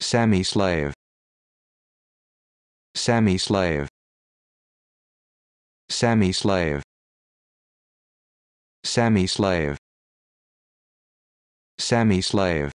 Sammy Slave Sammy Slave Sammy Slave Sammy Slave Sammy Slave